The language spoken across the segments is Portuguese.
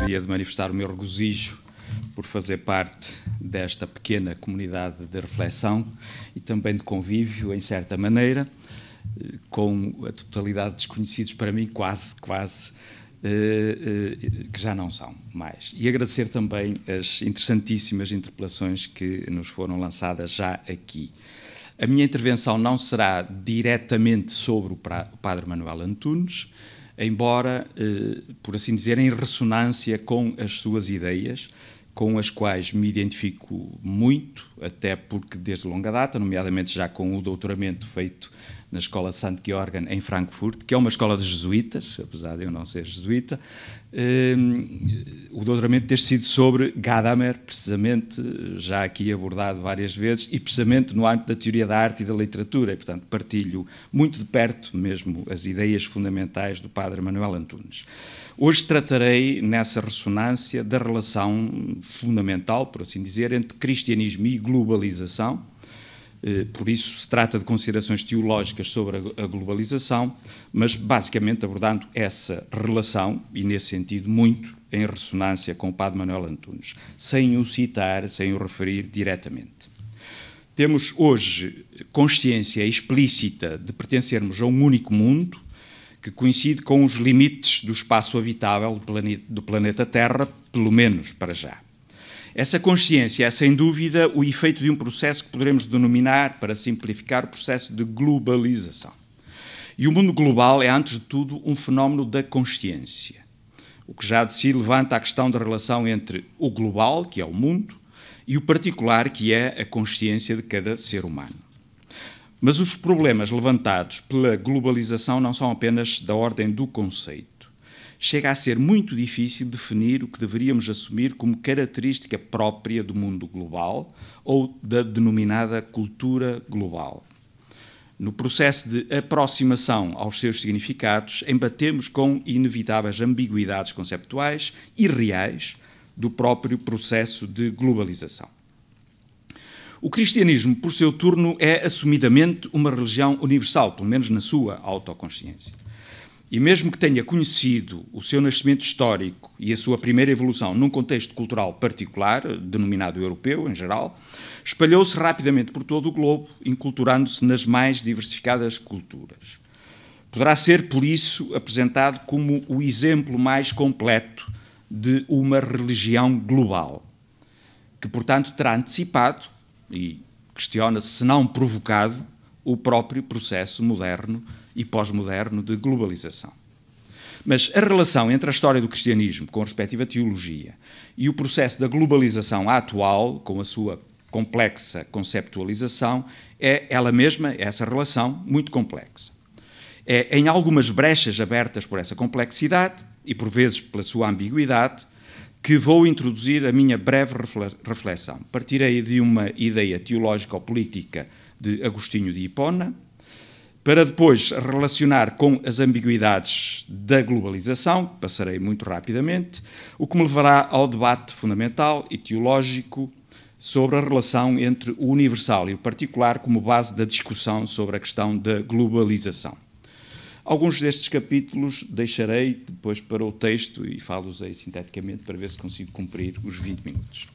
gostaria de manifestar o meu regozijo por fazer parte desta pequena comunidade de reflexão e também de convívio, em certa maneira, eh, com a totalidade de desconhecidos para mim, quase, quase, eh, eh, que já não são mais. E agradecer também as interessantíssimas interpelações que nos foram lançadas já aqui. A minha intervenção não será diretamente sobre o Padre Manuel Antunes, embora, eh, por assim dizer, em ressonância com as suas ideias, com as quais me identifico muito, até porque desde longa data, nomeadamente já com o doutoramento feito na Escola de Santo Georgen, em Frankfurt, que é uma escola de jesuítas, apesar de eu não ser jesuíta. Ehm, o doutoramento ter sido sobre Gadamer, precisamente, já aqui abordado várias vezes, e precisamente no âmbito da teoria da arte e da literatura. E, portanto, partilho muito de perto mesmo as ideias fundamentais do padre Manuel Antunes. Hoje tratarei nessa ressonância da relação fundamental, por assim dizer, entre cristianismo e globalização, eh, por isso, se trata de considerações teológicas sobre a globalização, mas basicamente abordando essa relação, e nesse sentido, muito em ressonância com o Padre Manuel Antunes, sem o citar, sem o referir diretamente. Temos hoje consciência explícita de pertencermos a um único mundo, que coincide com os limites do espaço habitável do planeta Terra, pelo menos para já. Essa consciência é, sem dúvida, o efeito de um processo que poderemos denominar, para simplificar, o processo de globalização. E o mundo global é, antes de tudo, um fenómeno da consciência, o que já de si levanta a questão da relação entre o global, que é o mundo, e o particular, que é a consciência de cada ser humano. Mas os problemas levantados pela globalização não são apenas da ordem do conceito chega a ser muito difícil definir o que deveríamos assumir como característica própria do mundo global ou da denominada cultura global. No processo de aproximação aos seus significados, embatemos com inevitáveis ambiguidades conceptuais e reais do próprio processo de globalização. O cristianismo, por seu turno, é assumidamente uma religião universal, pelo menos na sua autoconsciência e mesmo que tenha conhecido o seu nascimento histórico e a sua primeira evolução num contexto cultural particular, denominado europeu em geral, espalhou-se rapidamente por todo o globo, enculturando se nas mais diversificadas culturas. Poderá ser, por isso, apresentado como o exemplo mais completo de uma religião global, que, portanto, terá antecipado, e questiona-se se não provocado, o próprio processo moderno e pós-moderno de globalização. Mas a relação entre a história do cristianismo, com a respectiva teologia, e o processo da globalização atual, com a sua complexa conceptualização, é ela mesma, é essa relação, muito complexa. É em algumas brechas abertas por essa complexidade e por vezes pela sua ambiguidade que vou introduzir a minha breve reflexão. Partirei de uma ideia teológica ou política de Agostinho de Hipona, para depois relacionar com as ambiguidades da globalização, que passarei muito rapidamente, o que me levará ao debate fundamental e teológico sobre a relação entre o universal e o particular como base da discussão sobre a questão da globalização. Alguns destes capítulos deixarei depois para o texto e falo-os aí sinteticamente para ver se consigo cumprir os 20 minutos.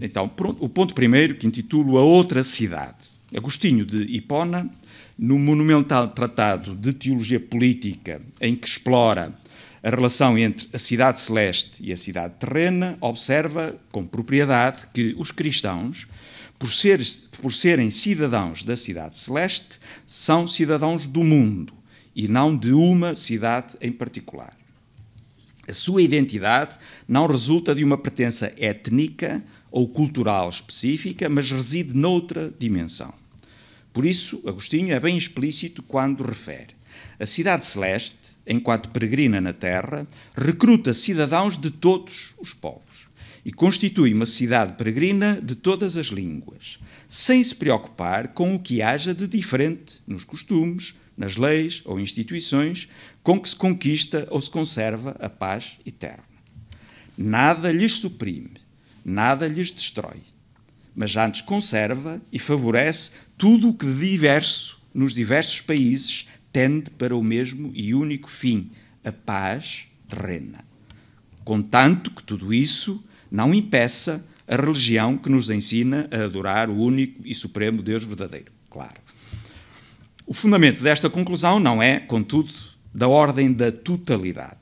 Então, o ponto primeiro, que intitulo A Outra Cidade. Agostinho de Hipona, no monumental tratado de Teologia Política, em que explora a relação entre a cidade celeste e a cidade terrena, observa com propriedade que os cristãos, por, ser, por serem cidadãos da cidade celeste, são cidadãos do mundo e não de uma cidade em particular. A sua identidade não resulta de uma pertença étnica ou cultural específica, mas reside noutra dimensão. Por isso, Agostinho é bem explícito quando refere: a cidade celeste, enquanto peregrina na terra, recruta cidadãos de todos os povos e constitui uma cidade peregrina de todas as línguas, sem se preocupar com o que haja de diferente nos costumes, nas leis ou instituições com que se conquista ou se conserva a paz eterna. Nada lhes suprime, nada lhes destrói, mas antes conserva e favorece tudo o que diverso nos diversos países tende para o mesmo e único fim, a paz terrena. Contanto que tudo isso não impeça a religião que nos ensina a adorar o único e supremo Deus verdadeiro, claro. O fundamento desta conclusão não é, contudo, da ordem da totalidade,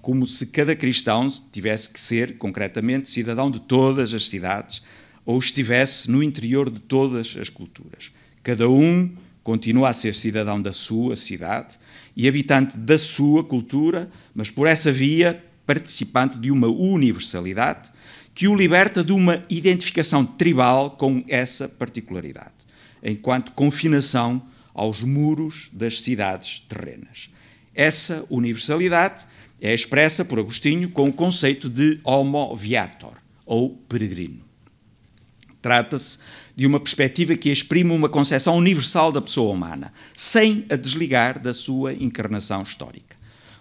como se cada cristão tivesse que ser, concretamente, cidadão de todas as cidades, ou estivesse no interior de todas as culturas. Cada um continua a ser cidadão da sua cidade e habitante da sua cultura, mas por essa via participante de uma universalidade que o liberta de uma identificação tribal com essa particularidade, enquanto confinação aos muros das cidades terrenas. Essa universalidade é expressa por Agostinho com o conceito de homo viator, ou peregrino. Trata-se de uma perspectiva que exprime uma concepção universal da pessoa humana, sem a desligar da sua encarnação histórica.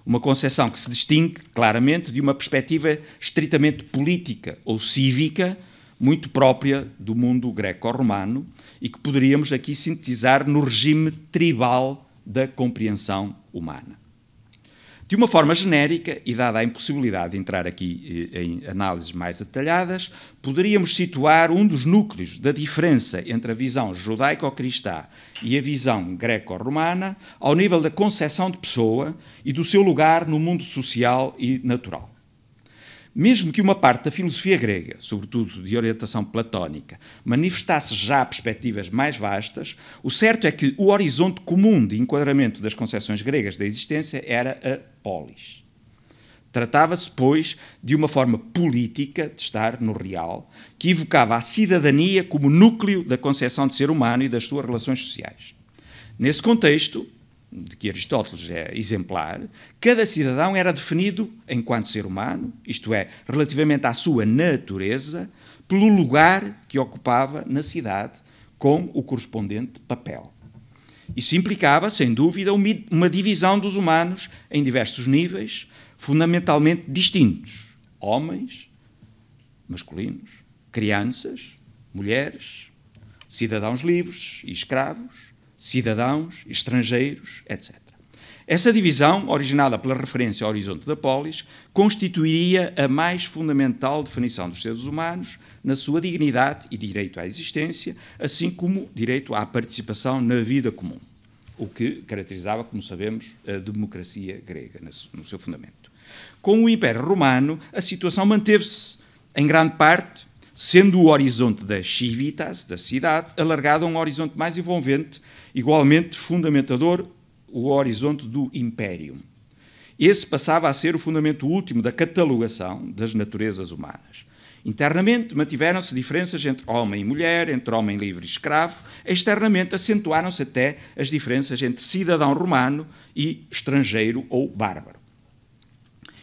Uma concepção que se distingue claramente de uma perspectiva estritamente política ou cívica, muito própria do mundo greco-romano e que poderíamos aqui sintetizar no regime tribal da compreensão humana. De uma forma genérica, e dada a impossibilidade de entrar aqui eh, em análises mais detalhadas, poderíamos situar um dos núcleos da diferença entre a visão judaico-cristã e a visão greco-romana ao nível da concepção de pessoa e do seu lugar no mundo social e natural. Mesmo que uma parte da filosofia grega, sobretudo de orientação platónica, manifestasse já perspectivas mais vastas, o certo é que o horizonte comum de enquadramento das concepções gregas da existência era a polis. Tratava-se, pois, de uma forma política de estar no real, que evocava a cidadania como núcleo da concepção de ser humano e das suas relações sociais. Nesse contexto, de que Aristóteles é exemplar, cada cidadão era definido enquanto ser humano, isto é, relativamente à sua natureza, pelo lugar que ocupava na cidade, com o correspondente papel. Isso implicava, sem dúvida, uma divisão dos humanos em diversos níveis, fundamentalmente distintos: homens, masculinos, crianças, mulheres, cidadãos livres e escravos, cidadãos, estrangeiros, etc. Essa divisão, originada pela referência ao horizonte da polis, constituiria a mais fundamental definição dos seres humanos na sua dignidade e direito à existência, assim como direito à participação na vida comum, o que caracterizava, como sabemos, a democracia grega no seu fundamento. Com o Império Romano, a situação manteve-se, em grande parte, sendo o horizonte da civitas, da cidade, alargado a um horizonte mais envolvente, igualmente fundamentador, o horizonte do império. Esse passava a ser o fundamento último da catalogação das naturezas humanas. Internamente mantiveram-se diferenças entre homem e mulher, entre homem livre e escravo, externamente acentuaram-se até as diferenças entre cidadão romano e estrangeiro ou bárbaro.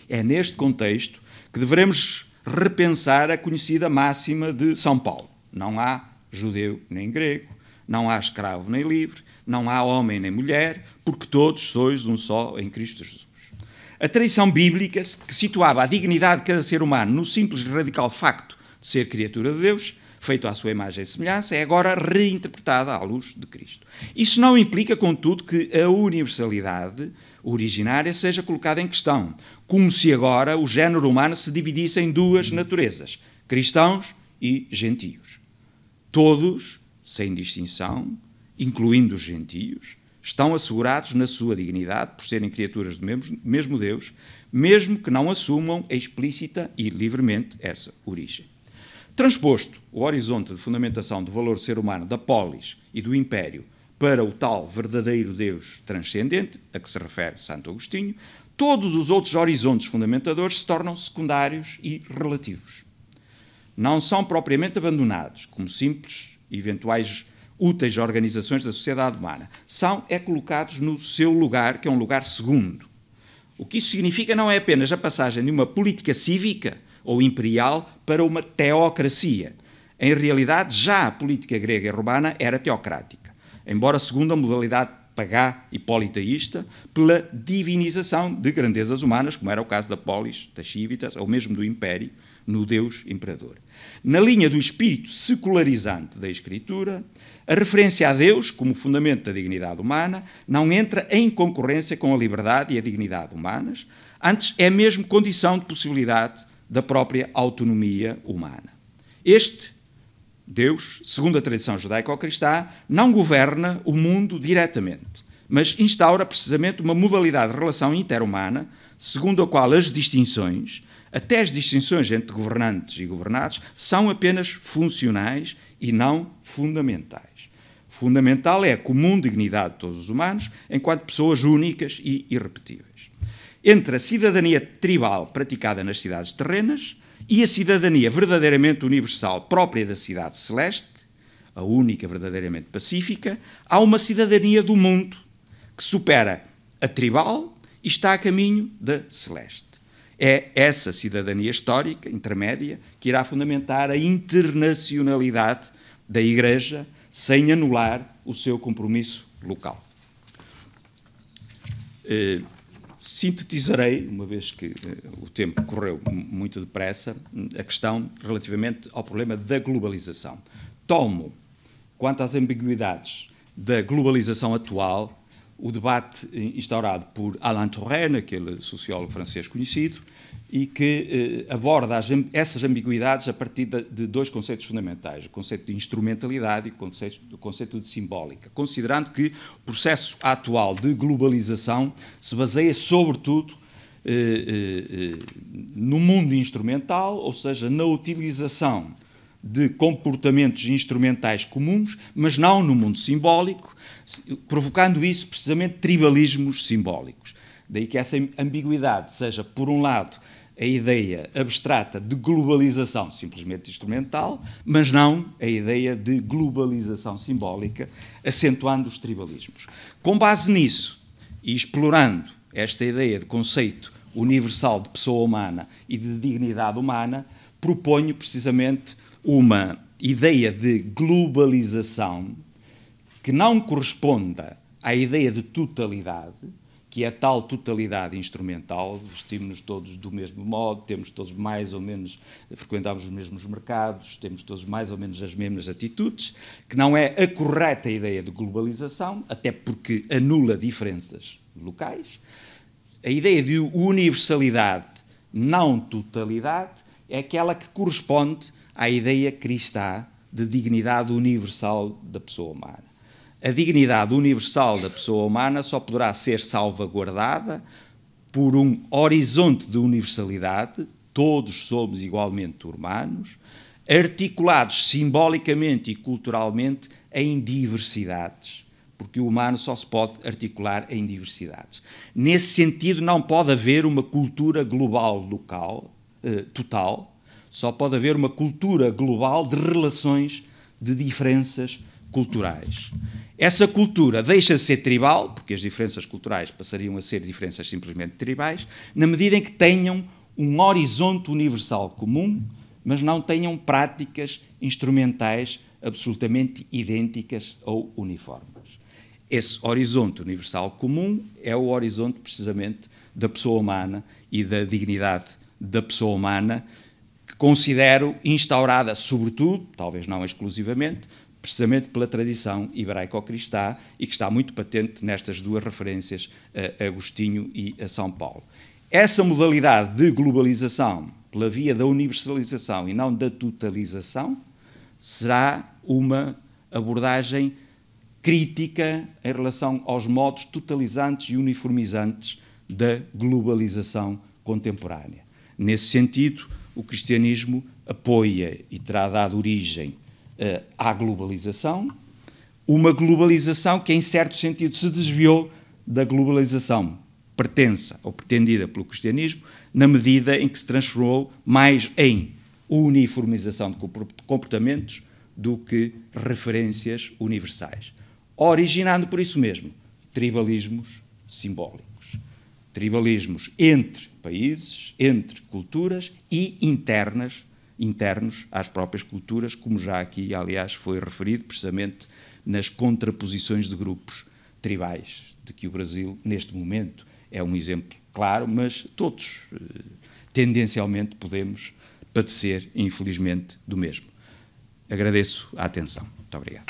É neste contexto que devemos repensar a conhecida máxima de São Paulo: não há judeu nem grego, não há escravo nem livre, não há homem nem mulher, porque todos sois um só em Cristo Jesus. A tradição bíblica que situava a dignidade de cada ser humano no simples e radical facto de ser criatura de Deus, feito à sua imagem e semelhança, é agora reinterpretada à luz de Cristo. Isso não implica, contudo, que a universalidade originária seja colocada em questão, como se agora o género humano se dividisse em duas naturezas, cristãos e gentios. Todos, sem distinção, incluindo os gentios, estão assegurados na sua dignidade por serem criaturas do mesmo, mesmo Deus, mesmo que não assumam explícita e livremente essa origem. Transposto o horizonte de fundamentação do valor ser humano da polis e do império para o tal verdadeiro Deus transcendente, a que se refere Santo Agostinho, todos os outros horizontes fundamentadores se tornam secundários e relativos. Não são propriamente abandonados como simples, eventuais úteis organizações da sociedade humana. São é colocados no seu lugar, que é um lugar segundo. O que isso significa não é apenas a passagem de uma política cívica ou imperial para uma teocracia. Em realidade, já a política grega e romana era teocrática embora segundo a modalidade pagá e politeísta, pela divinização de grandezas humanas, como era o caso da polis, das cívitas, ou mesmo do império, no Deus Imperador. Na linha do espírito secularizante da Escritura, a referência a Deus como fundamento da dignidade humana não entra em concorrência com a liberdade e a dignidade humanas, antes é mesmo condição de possibilidade da própria autonomia humana. Este Deus, segundo a tradição judaico-cristã, não governa o mundo diretamente, mas instaura precisamente uma modalidade de relação interhumana, segundo a qual as distinções, até as distinções entre governantes e governados, são apenas funcionais e não fundamentais. Fundamental é a comum dignidade de todos os humanos, enquanto pessoas únicas e irrepetíveis. Entre a cidadania tribal praticada nas cidades terrenas, e a cidadania verdadeiramente universal própria da cidade celeste, a única verdadeiramente pacífica, há uma cidadania do mundo que supera a tribal e está a caminho da celeste. É essa cidadania histórica, intermédia, que irá fundamentar a internacionalidade da Igreja sem anular o seu compromisso local. Eh, sintetizarei, uma vez que eh, o tempo correu muito depressa, a questão relativamente ao problema da globalização. Tomo, quanto às ambiguidades da globalização atual, o debate eh, instaurado por Alain Touraine, aquele sociólogo francês conhecido, e que eh, aborda as, essas ambiguidades a partir de, de, dois conceitos fundamentais, o conceito de instrumentalidade e o conceito, o conceito de simbólica, considerando que o processo atual de globalização se baseia sobretudo eh, eh, eh no mundo instrumental, ou seja, na utilização de comportamentos instrumentais comuns, mas não no mundo simbólico, provocando isso precisamente tribalismos simbólicos. Daí que essa ambiguidade seja, por um lado, a ideia abstrata de globalização simplesmente instrumental, mas não a ideia de globalização simbólica, acentuando os tribalismos. Com base nisso e explorando esta ideia de conceito universal de pessoa humana e de dignidade humana, proponho precisamente uma ideia de globalização que não corresponda à ideia de totalidade, que é a tal totalidade instrumental, vestimos-nos todos do mesmo modo, temos todos mais ou menos, frequentamos os mesmos mercados, temos todos mais ou menos as mesmas atitudes, que não é a correta ideia de globalização, até porque anula diferenças locais. A ideia de universalidade, não totalidade, é aquela que corresponde à ideia cristã de dignidade universal da pessoa humana. A dignidade universal da pessoa humana só poderá ser salvaguardada por um horizonte de universalidade, todos somos igualmente humanos, articulados simbolicamente e culturalmente em diversidades, porque o humano só se pode articular em diversidades. Nesse sentido, não pode haver uma cultura global local, eh, total, só pode haver uma cultura global de relações, de diferenças culturais. Essa cultura deixa de ser tribal, porque as diferenças culturais passariam a ser diferenças simplesmente tribais, na medida em que tenham um horizonte universal comum, mas não tenham práticas instrumentais absolutamente idênticas ou uniformes. Esse horizonte universal comum é o horizonte precisamente da pessoa humana e da dignidade da pessoa humana, que considero instaurada, sobretudo, talvez não exclusivamente, precisamente pela tradição hebraico-cristã e que está muito patente nestas duas referências a Agostinho e a São Paulo. Essa modalidade de globalização pela via da universalização e não da totalização será uma abordagem crítica em relação aos modos totalizantes e uniformizantes da globalização contemporânea. Nesse sentido, o cristianismo apoia e terá dado origem uh, à globalização, uma globalização que, em certo sentido, se desviou da globalização pertença ou pretendida pelo cristianismo, na medida em que se transformou mais em uniformização de comportamentos do que referências universais, originando por isso mesmo tribalismos simbólicos tribalismos entre países, entre culturas e internas, internos às próprias culturas, como já aqui, aliás, foi referido precisamente nas contraposições de grupos tribais, de que o Brasil, neste momento, é um exemplo claro, mas todos eh, tendencialmente podemos padecer, infelizmente, do mesmo. Agradeço a atenção. Muito obrigado.